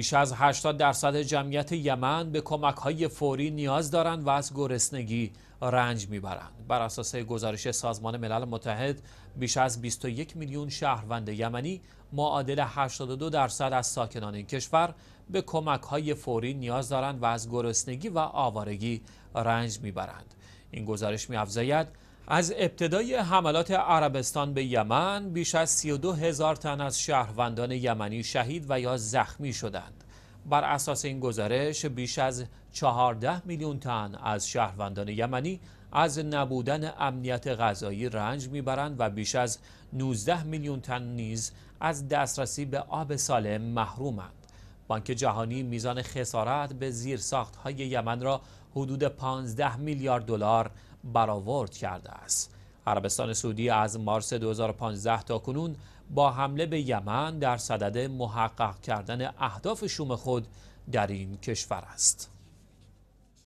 بیش از 80 درصد جمعیت یمن به کمک های فوری نیاز دارند و از گرسنگی رنج میبرند. بر اساس گزارش سازمان ملل متحد بیش از 21 میلیون شهروند یمنی معادل 82 درصد از ساکنان این کشور به کمک های فوری نیاز دارند و از گرسنگی و آوارگی رنج میبرند. این گزارش میافزاید از ابتدای حملات عربستان به یمن بیش از 32 هزار تن از شهروندان یمنی شهید و یا زخمی شدند. بر اساس این گزارش بیش از 14 میلیون تن از شهروندان یمنی از نبودن امنیت غذایی رنج میبرند و بیش از 19 میلیون تن نیز از دسترسی به آب سالم محرومند. بانک جهانی میزان خسارت به های یمن را حدود 15 میلیارد دلار برآورد کرده است عربستان سعودی از مارس 2015 تا کنون با حمله به یمن در صدد محقق کردن اهداف شوم خود در این کشور است